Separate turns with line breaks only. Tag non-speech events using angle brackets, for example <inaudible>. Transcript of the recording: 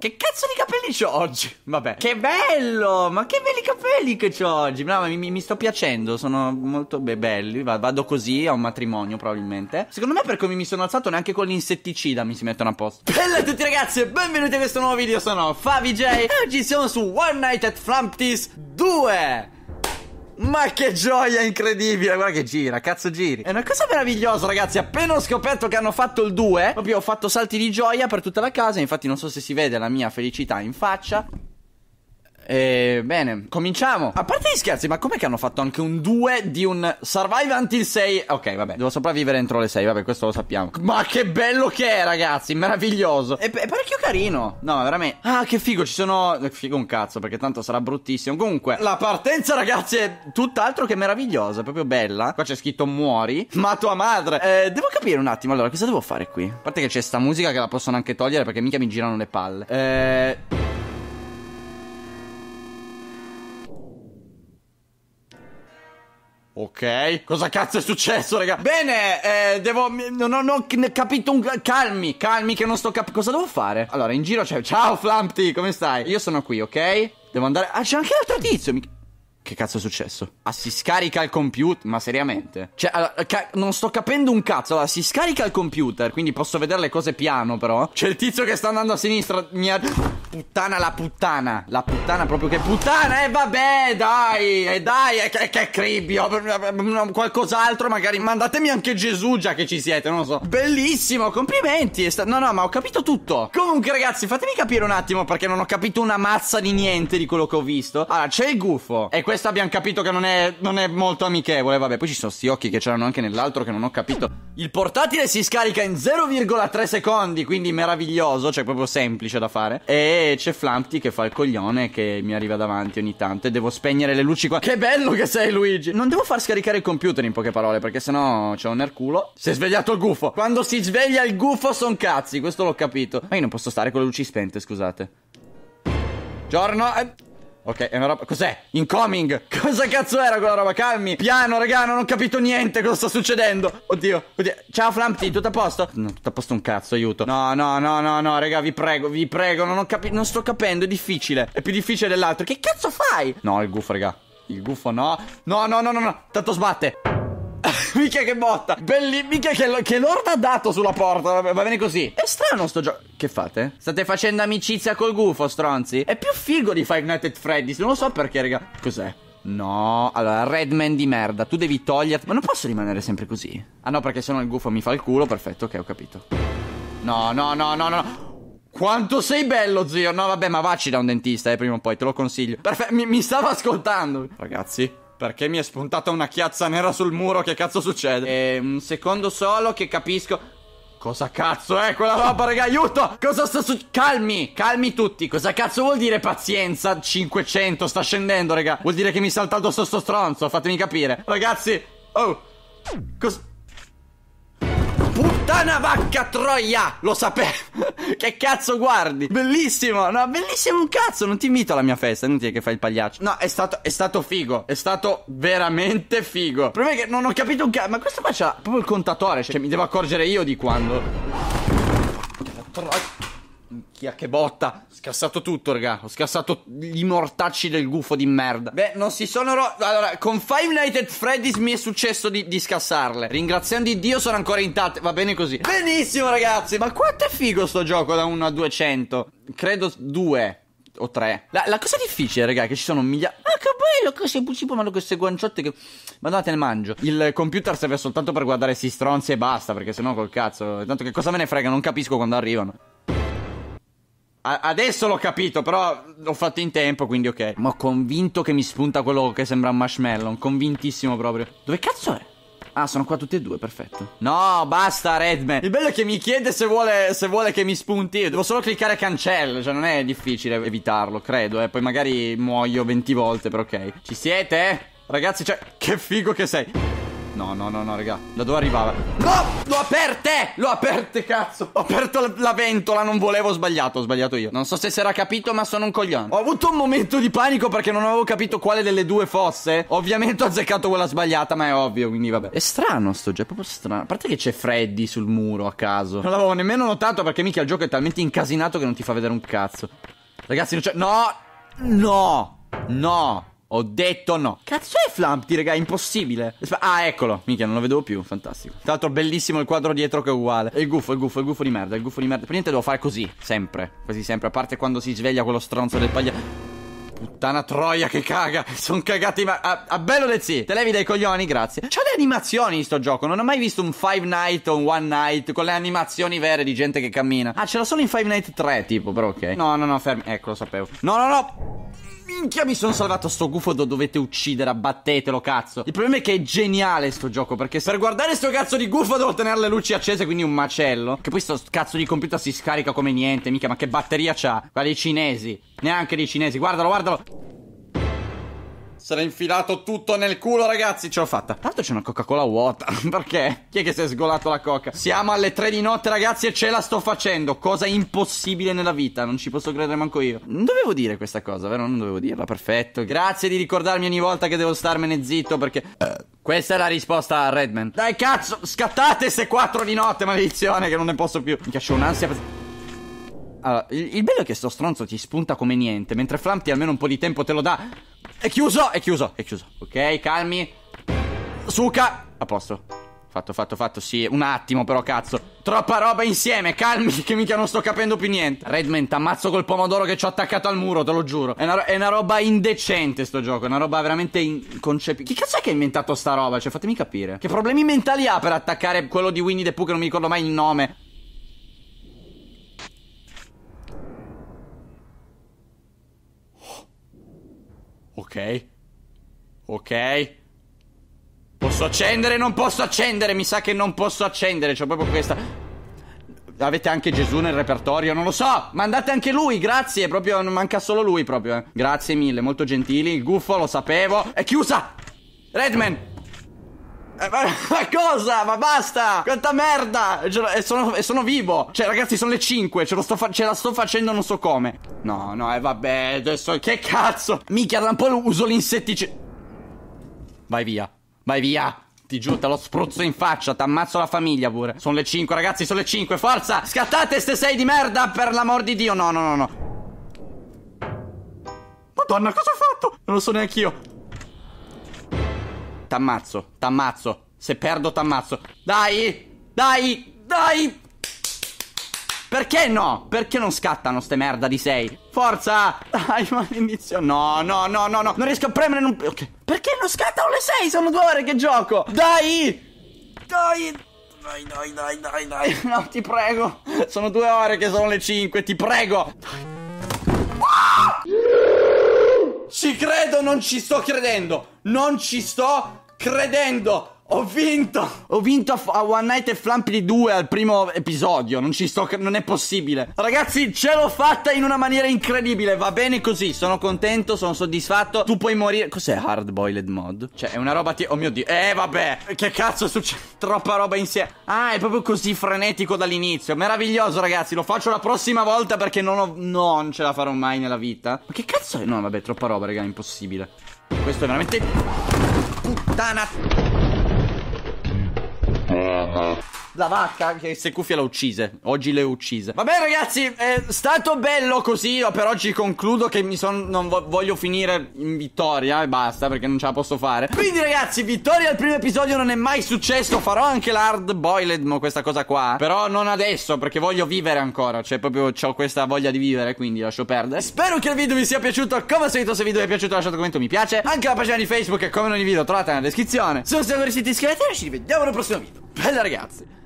Che cazzo di capelli ho oggi? Vabbè. Che bello! Ma che belli capelli che ho oggi! No, mi, mi, sto piacendo, sono molto be belli. Vado così a un matrimonio, probabilmente. Secondo me, per come mi sono alzato, neanche con l'insetticida mi si mettono a posto. Bella a tutti, ragazzi, e benvenuti a questo nuovo video. Sono FaviJ. E oggi siamo su One Night at Flumpties 2. Ma che gioia incredibile! Guarda che gira, cazzo giri. È una cosa meravigliosa, ragazzi. Appena ho scoperto che hanno fatto il 2, proprio ho fatto salti di gioia per tutta la casa. Infatti, non so se si vede la mia felicità in faccia. E eh, bene, cominciamo. A parte gli scherzi, ma com'è che hanno fatto anche un 2 di un Survive Until 6? Ok, vabbè, devo sopravvivere entro le 6, vabbè, questo lo sappiamo. Ma che bello che è, ragazzi, meraviglioso. È, è parecchio carino. No, veramente. Ah, che figo, ci sono... Eh, figo un cazzo, perché tanto sarà bruttissimo. Comunque, la partenza, ragazzi, è tutt'altro che meravigliosa, è proprio bella. Qua c'è scritto muori, ma tua madre. Eh, devo capire un attimo, allora, cosa devo fare qui? A parte che c'è sta musica che la possono anche togliere, perché mica mi girano le palle. Eh... Ok, cosa cazzo è successo, raga? Bene, eh, devo... Non ho, non ho capito un... Calmi, calmi che non sto capendo... Cosa devo fare? Allora, in giro c'è... Ciao, Flampty, come stai? Io sono qui, ok? Devo andare... Ah, c'è anche l'altro tizio, mica... Che cazzo è successo? Ah, si scarica il computer? Ma seriamente? Cioè, allora, non sto capendo un cazzo. Allora, si scarica il computer, quindi posso vedere le cose piano, però. C'è il tizio che sta andando a sinistra. Mia puttana la puttana. La puttana proprio che puttana. E eh, vabbè, dai. E eh, dai, eh, che, che cribbio. Qualcos'altro, magari. Mandatemi anche Gesù, già che ci siete, non lo so. Bellissimo, complimenti. No, no, ma ho capito tutto. Comunque, ragazzi, fatemi capire un attimo, perché non ho capito una mazza di niente di quello che ho visto. Allora, c'è il gufo. E questo questa abbiamo capito che non è, non è molto amichevole. Vabbè, poi ci sono sti occhi che c'erano anche nell'altro che non ho capito. Il portatile si scarica in 0,3 secondi, quindi meraviglioso, cioè proprio semplice da fare. E c'è Flampty che fa il coglione che mi arriva davanti ogni tanto e devo spegnere le luci qua. Che bello che sei Luigi! Non devo far scaricare il computer in poche parole perché sennò c'è un erculo. Si è svegliato il gufo. Quando si sveglia il gufo son cazzi, questo l'ho capito. Ma io non posso stare con le luci spente, scusate. Giorno... Eh... Ok, è una roba... Cos'è? Incoming! <laughs> Cosa cazzo era quella roba? Calmi! Piano, raga, non ho capito niente cosa sta succedendo! Oddio, oddio... Ciao, Flampty, tutto a posto? No, tutto a posto un cazzo, aiuto. No, no, no, no, no, raga, vi prego, vi prego, non ho capito... Non sto capendo, è difficile. È più difficile dell'altro. Che cazzo fai? No, il gufo, raga. Il gufo no. No, no, no, no, no. Tanto sbatte. <laughs> mica che botta. Belli, mica che, che l'orda ha dato sulla porta. Va bene così. È strano sto gioco. Che fate? State facendo amicizia col gufo, stronzi? È più figo di Five Nights at Freddy's. Non lo so perché, raga. Cos'è? No, allora, Redman di merda, tu devi toglierti. Ma non posso rimanere sempre così. Ah no, perché se no il gufo mi fa il culo, perfetto, ok, ho capito. No, no, no, no, no. Quanto sei bello, zio! No, vabbè, ma vacci da un dentista, eh, prima o poi, te lo consiglio. Perfetto, mi, mi stava ascoltando. Ragazzi, perché mi è spuntata una chiazza nera sul muro, che cazzo succede? E ehm, un secondo solo che capisco... Cosa cazzo è quella roba, raga? Aiuto! Cosa sta su... Calmi! Calmi tutti! Cosa cazzo vuol dire pazienza? 500 sta scendendo, raga! Vuol dire che mi salta addosso sto stronzo, fatemi capire! Ragazzi! Oh! Cosa... Puttana vacca troia! Lo sapevo! <laughs> che cazzo guardi? Bellissimo! No, bellissimo un cazzo! Non ti invito alla mia festa, non ti è che fai il pagliaccio. No, è stato, è stato figo. È stato veramente figo. Il problema è che non ho capito un cazzo. Ma questo qua c'ha proprio il contatore. Cioè, mi devo accorgere io di quando. Porca troia. Minchia, che botta. Ho scassato tutto, raga. Ho scassato gli mortacci del gufo di merda. Beh, non si sono ro... Allora, con Five Nights at Freddy's mi è successo di, di scassarle. Ringraziando di Dio sono ancora intatte. Va bene così. Benissimo, ragazzi. Ma quanto è figo sto gioco da 1 a 200? Credo 2 o 3. La, la cosa difficile, raga, è che ci sono migliaia... Ah, che bello, che sei buccipo, ma queste guanciotte che... Madonna, te ne mangio. Il computer serve soltanto per guardare si stronzi e basta, perché sennò col cazzo... Tanto che cosa me ne frega, non capisco quando arrivano. Adesso l'ho capito, però l'ho fatto in tempo, quindi ok. Ma ho convinto che mi spunta quello che sembra un marshmallow. Convintissimo proprio. Dove cazzo è? Ah, sono qua tutti e due, perfetto. No, basta, Redman. Il bello è che mi chiede se vuole, se vuole che mi spunti. devo solo cliccare cancello, cioè non è difficile evitarlo, credo. Eh. Poi magari muoio 20 volte, però ok. Ci siete? Ragazzi, cioè, che figo che sei. No, no, no, no, raga. Da dove arrivava? No! L'ho aperte! L'ho aperte, cazzo! Ho aperto la, la ventola, non volevo, ho sbagliato, ho sbagliato io. Non so se si era capito, ma sono un coglione. Ho avuto un momento di panico perché non avevo capito quale delle due fosse. Ovviamente ho azzeccato quella sbagliata, ma è ovvio, quindi vabbè. È strano sto gioco, è proprio strano. A parte che c'è Freddy sul muro a caso. Non l'avevo nemmeno notato perché mica il gioco è talmente incasinato che non ti fa vedere un cazzo. Ragazzi, non c'è... No! No! No! Ho detto no. Cazzo è Flumpty, raga, è impossibile. Ah, eccolo. Minchia, non lo vedevo più, fantastico. Tra l'altro bellissimo il quadro dietro che è uguale. È il gufo, è il gufo, è il gufo di merda, È il gufo di merda. Per niente devo fare così, sempre. Quasi sempre, a parte quando si sveglia quello stronzo del paglia. Puttana troia che caga Sono cagati ma a, a bello del sì Te levi dai coglioni grazie C'ha le animazioni in sto gioco Non ho mai visto un Five Night o un One Night Con le animazioni vere di gente che cammina Ah ce l'ho solo in Five Night 3 tipo però ok No no no fermi Ecco lo sapevo No no no Minchia, mi sono salvato sto gufo, lo dovete uccidere, abbattetelo, cazzo. Il problema è che è geniale sto gioco, perché per guardare sto cazzo di gufo devo tenere le luci accese, quindi un macello. Che poi sto cazzo di computer si scarica come niente, mica, ma che batteria c'ha? Quella dei cinesi. Neanche dei cinesi, guardalo, guardalo. Sarà infilato tutto nel culo, ragazzi. Ce l'ho fatta. Tra l'altro c'è una Coca-Cola vuota. <laughs> Perché? Chi è che si è sgolato la coca? Siamo alle 3 di notte, ragazzi, e ce la sto facendo. Cosa impossibile nella vita. Non ci posso credere manco io. Non dovevo dire questa cosa, vero? Non dovevo dirla. Perfetto. Grazie di ricordarmi ogni volta che devo starmene zitto perché... Eh, questa è la risposta a Redman. Dai, cazzo, scattate se 4 di notte, maledizione, che non ne posso più. Mi piace un'ansia... Allora, il, il bello è che sto stronzo ti spunta come niente, mentre Flam almeno un po' di tempo te lo dà. È chiuso, è chiuso, è chiuso. Ok, calmi. Suca. A posto. Fatto, fatto, fatto, sì. Un attimo però, cazzo. Troppa roba insieme, calmi, <laughs> che mica non sto capendo più niente. Redman, t'ammazzo col pomodoro che ci ho attaccato al muro, te lo giuro. È una, è una roba indecente sto gioco, è una roba veramente inconcepibile. Chi cazzo è che ha inventato sta roba? Cioè, fatemi capire. Che problemi mentali ha per attaccare quello di Winnie the Pooh che non mi ricordo mai il nome? Ok. Ok. Posso accendere? Non posso accendere! Mi sa che non posso accendere, c'ho proprio questa... Avete anche Gesù nel repertorio? Non lo so! Mandate anche lui, grazie! Proprio, manca solo lui proprio, eh. Grazie mille, molto gentili. Il gufo, lo sapevo. È chiusa! Redman! Eh, ma, <laughs> ma, cosa? Ma basta! Quanta merda! E sono, e sono, vivo! Cioè, ragazzi, sono le 5. Ce, sto ce la sto facendo non so come. No, no, e eh, vabbè, adesso. Che cazzo! Mica da un po' uso l'insetticida. Vai via. Vai via! Ti giuro, te lo spruzzo in faccia, t'ammazzo la famiglia pure. Sono le 5, ragazzi, sono le 5, forza! Scattate ste 6 di merda, per l'amor di Dio! No, no, no, no. Madonna, cosa ho fatto? Non lo so neanche io. T'ammazzo, t'ammazzo. Se perdo, t'ammazzo. Dai, dai, dai. Perché no? Perché non scattano ste merda di 6? Forza! Dai, maledizione. No, no, no, no, no. Non riesco a premere. Non... Okay. Perché non scattano le 6? Sono due ore che gioco. Dai! Dai! Dai, dai, dai, dai, dai. <laughs> No, ti prego. Sono due ore che sono le 5. Ti prego. Dai. Ci credo, non ci sto credendo. Non ci sto credendo. Ho vinto! Ho vinto a, One Night e Flampy 2 al primo episodio. Non ci sto. Non è possibile. Ragazzi, ce l'ho fatta in una maniera incredibile. Va bene così. Sono contento, sono soddisfatto. Tu puoi morire. Cos'è hard boiled mod? Cioè, è una roba ti. Oh mio dio. Eh, vabbè. Che cazzo succede? Troppa roba insieme. Ah, è proprio così frenetico dall'inizio. Meraviglioso, ragazzi. Lo faccio la prossima volta perché non ho. No, non ce la farò mai nella vita. Ma che cazzo è? No, vabbè, troppa roba, raga. Impossibile. Questo è veramente. Puttana. La vacca che se cuffia l'ha uccise. Oggi le uccise. Vabbè, ragazzi, è stato bello così. Io Per oggi concludo che mi son, non vo- voglio finire in vittoria e basta perché non ce la posso fare. Quindi, ragazzi, vittoria al primo episodio non è mai successo. Farò anche l'hard boiled, ma questa cosa qua. Però non adesso perché voglio vivere ancora. Cioè, proprio ho questa voglia di vivere. Quindi lascio perdere. Spero che il video vi sia piaciuto. Come al solito, se il video vi è piaciuto, lasciate un commento mi piace. Anche la pagina di Facebook, come in ogni video, trovate nella descrizione. Sono non siete ancora iscritti, Ci rivediamo nel prossimo video. Bella ragazzi